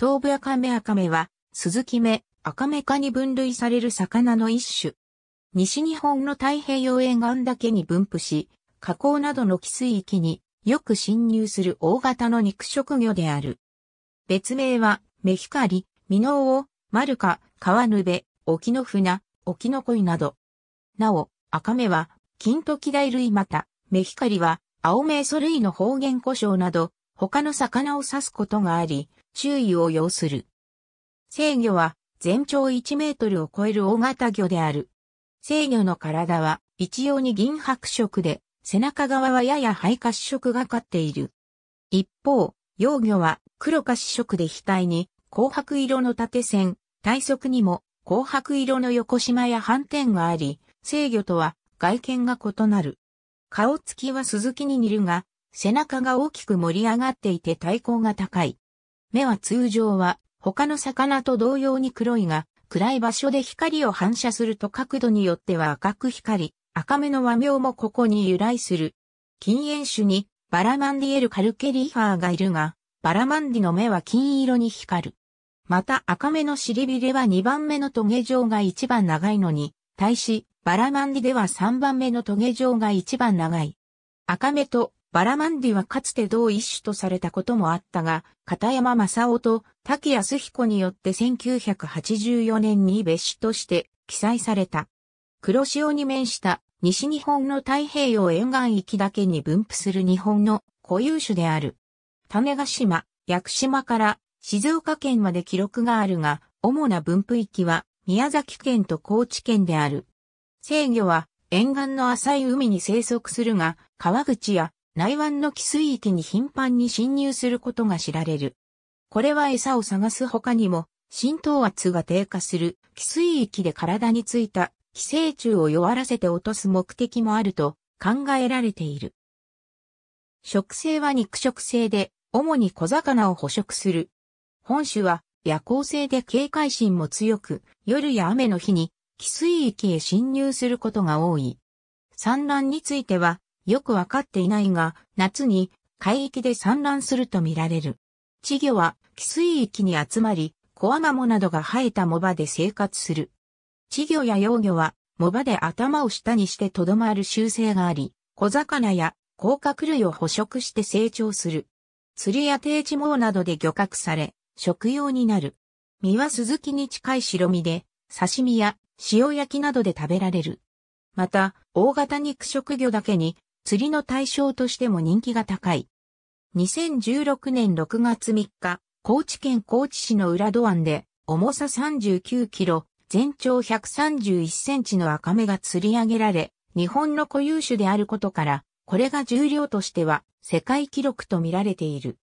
東部アカメアカメは、鈴木目、アカメ科に分類される魚の一種。西日本の太平洋沿岸だけに分布し、河口などの寄水域によく侵入する大型の肉食魚である。別名は、メヒカリ、ミノウオ、マルカ、カワヌベ、オキノフナ、オキノコイなど。なお、アカメは、キントキダイ類また、メヒカリは、青メイソ類の方言故障など、他の魚を刺すことがあり、注意を要する。制魚は全長1メートルを超える大型魚である。制魚の体は一様に銀白色で、背中側はやや灰褐色がかっている。一方、幼魚は黒褐色で額に紅白色の縦線、体側にも紅白色の横縞や斑点があり、制魚とは外見が異なる。顔つきは鈴木に似るが、背中が大きく盛り上がっていて体高が高い。目は通常は他の魚と同様に黒いが、暗い場所で光を反射すると角度によっては赤く光り、赤目の和名もここに由来する。禁煙種にバラマンディエルカルケリーファーがいるが、バラマンディの目は金色に光る。また赤目の尻びれは2番目のトゲ状が一番長いのに、対し、バラマンディでは3番目のトゲ状が一番長い。赤目とバラマンディはかつて同一種とされたこともあったが、片山正夫と滝康彦によって1984年に別種として記載された。黒潮に面した西日本の太平洋沿岸域だけに分布する日本の固有種である。種ヶ島、屋久島から静岡県まで記録があるが、主な分布域は宮崎県と高知県である。制御は沿岸の浅い海に生息するが、川口や内湾の汽水域に頻繁に侵入することが知られる。これは餌を探す他にも、浸透圧が低下する汽水域で体についた寄生虫を弱らせて落とす目的もあると考えられている。食性は肉食性で、主に小魚を捕食する。本種は夜行性で警戒心も強く、夜や雨の日に汽水域へ侵入することが多い。産卵についてはよくわかっていないが、夏に海域で産卵するとみられる。稚魚は、寄水域に集まり、コアマモなどが生えた藻場で生活する。稚魚や幼魚は、藻場で頭を下にしてとどまる習性があり、小魚や甲殻類を捕食して成長する。釣りや定置網などで漁獲され、食用になる。身はスズキに近い白身で、刺身や塩焼きなどで食べられる。また、大型肉食魚だけに釣りの対象としても人気が高い。2016年6月3日、高知県高知市の浦戸湾で、重さ39キロ、全長131センチの赤目が釣り上げられ、日本の固有種であることから、これが重量としては世界記録と見られている。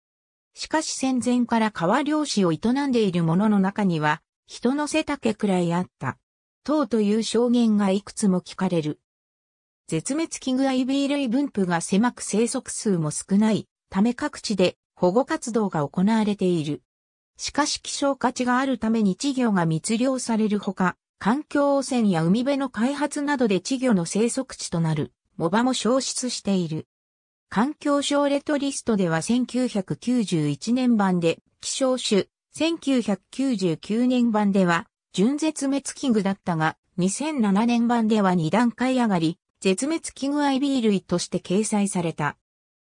しかし戦前から川漁師を営んでいる者の中には、人の背丈くらいあった。等という証言がいくつも聞かれる。絶滅危惧 IB 類分布が狭く生息数も少ないため各地で保護活動が行われている。しかし希少価値があるために稚魚が密漁されるほか、環境汚染や海辺の開発などで稚魚の生息地となる藻場も消失している。環境省レトリストでは1991年版で希少種、1999年版では純絶滅危惧だったが、2007年版では2段階上がり、絶滅危惧 IB 類として掲載された。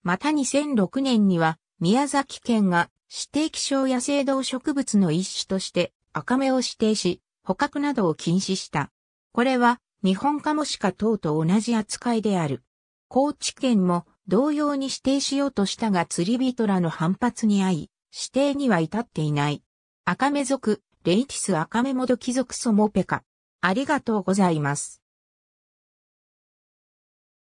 また2006年には、宮崎県が指定気象野生動植物の一種として赤目を指定し、捕獲などを禁止した。これは、日本カモシカ等と同じ扱いである。高知県も同様に指定しようとしたが釣り人らの反発に遭い、指定には至っていない。赤目族、レイティス赤目もどき族ソモペカ。ありがとうございます。